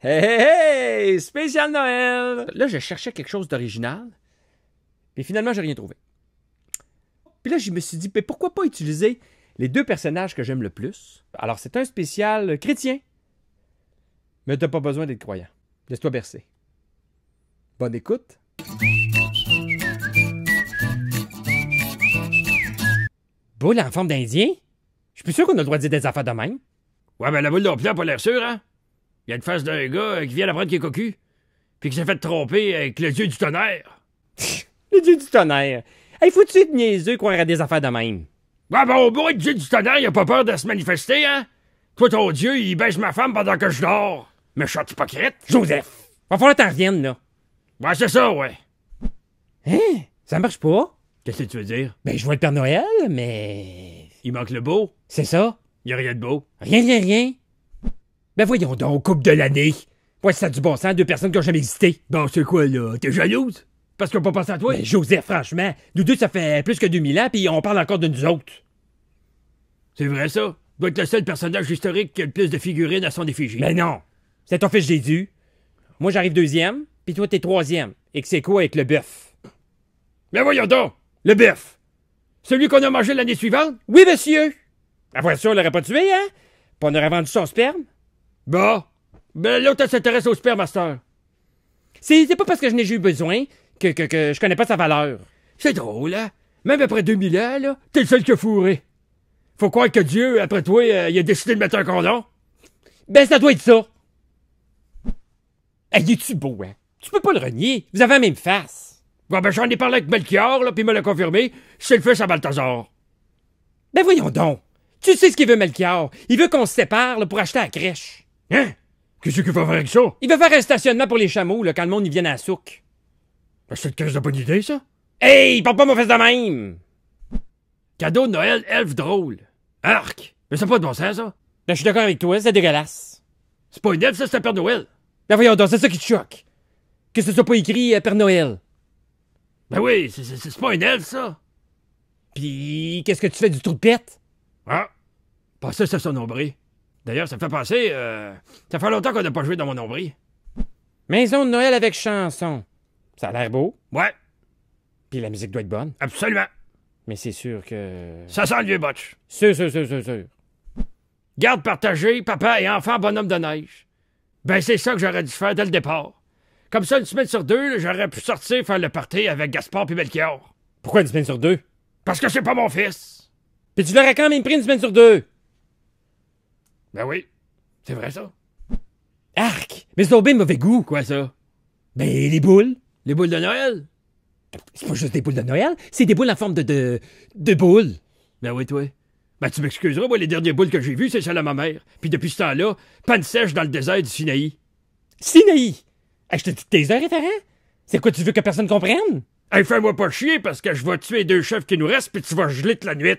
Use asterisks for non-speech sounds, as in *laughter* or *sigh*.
Hey, hey, hey! Spécial Noël! Là, je cherchais quelque chose d'original, mais finalement, j'ai rien trouvé. Puis là, je me suis dit, mais pourquoi pas utiliser les deux personnages que j'aime le plus? Alors, c'est un spécial chrétien, mais t'as pas besoin d'être croyant. Laisse-toi bercer. Bonne écoute! Boule en forme d'Indien? Je suis plus sûr qu'on a le droit de dire des affaires de même. Ouais, mais la boule d'Opia n'a pas l'air sûre, hein? Il y a une face d'un gars euh, qui vient d'apprendre qu'il est cocu, puis qui s'est fait tromper avec le dieu du tonnerre. *laughs* le dieu du tonnerre. Hey, faut-tu être niaiseux qu'on à des affaires de même? Ouais, bon, bout le dieu du tonnerre, il a pas peur de se manifester, hein? Toi, ton dieu, il baise ma femme pendant que je dors. Méchant hypocrite. Joseph, va falloir que t'en reviennes, là. Ouais, c'est ça, ouais. Hein? Ça marche pas? Qu'est-ce que tu veux dire? Ben, je vois le Père Noël, mais. Il manque le beau. C'est ça? Y a rien de beau. Rien, rien, rien. Ben voyons donc, coupe de l'année. Ouais, ça du bon sens, deux personnes qui ont jamais existé. Bon, c'est quoi, là? T'es jalouse? Parce qu'on pas penser à toi? Mais Joseph, franchement, nous deux, ça fait plus que 2000 ans, puis on parle encore de nous autres. C'est vrai, ça? vas être le seul personnage historique qui a le plus de figurines à son effigie. Mais ben non! C'est ton fils Jésus. Moi, j'arrive deuxième, puis toi, t'es troisième. Et que c'est quoi avec le bœuf? Mais ben voyons donc! Le bœuf! Celui qu'on a mangé l'année suivante? Oui, monsieur! Après voiture, on l'aurait pas tué, hein? Puis on aurait vendu son sperme? Bah, ben là, s'intéresse t'intéresses au Supermaster. C'est pas parce que je n'ai eu besoin que, que, je connais pas sa valeur. C'est drôle, hein? Même après 2000 ans, là, t'es le seul qui a fourré. Faut croire que Dieu, après toi, euh, il a décidé de mettre un condom. Ben, ça doit être ça. Hey, es-tu beau, hein? Tu peux pas le renier. Vous avez la même face. Bon, ben, j'en ai parlé avec Melchior, là, puis il me l'a confirmé. C'est le fils à Balthazar. Ben, voyons donc. Tu sais ce qu'il veut, Melchior. Il veut qu'on se sépare, pour acheter la crèche. Hein? Qu'est-ce qu'il va faire avec ça? Il va faire un stationnement pour les chameaux, là, quand le monde y vienne à la souk. Ben, c'est une crise de bonne idée, ça. Hey, Porte pas mon fesse de même! Cadeau de Noël, elfe drôle. Arc! Mais c'est pas de bon sens, ça. Ben, je suis d'accord avec toi, c'est dégueulasse. C'est pas une elfe, ça, c'est un Père Noël. Ben, voyons donc, c'est ça qui te choque. Que ce soit pas écrit euh, Père Noël. Ben oui, c'est pas une elfe, ça. Pis, qu'est-ce que tu fais du trou de pète? Ah! Pas ça son nombril. D'ailleurs, ça me fait passer. Euh, ça fait longtemps qu'on n'a pas joué dans mon ombri. Maison de Noël avec chanson. Ça a l'air beau. Ouais. Puis la musique doit être bonne. Absolument. Mais c'est sûr que. Ça sent le vieux botch. Sûr, sûr, sûr, sûr, sûr. Garde partagée, papa et enfant bonhomme de neige. Ben, c'est ça que j'aurais dû faire dès le départ. Comme ça, une semaine sur deux, j'aurais pu sortir faire le party avec Gaspard puis Belchior. Pourquoi une semaine sur deux? Parce que c'est pas mon fils. Puis tu l'aurais quand même pris une semaine sur deux. Ben oui, c'est vrai ça. Arc! Mais c'est tombé mauvais goût, quoi, ça? Ben, les boules. Les boules de Noël? C'est pas juste des boules de Noël, c'est des boules en forme de. de. de boules. Ben oui, toi. Ben, tu m'excuseras, moi, les dernières boules que j'ai vues, c'est celles de ma mère. Puis depuis ce temps-là, panne sèche dans le désert du Sinaï. Sinaï? Hey, je te dis tes heures, référent? C'est quoi tu veux que personne comprenne? Hey, fais-moi pas chier parce que je vais tuer deux chefs qui nous restent puis tu vas geler toute la nuit.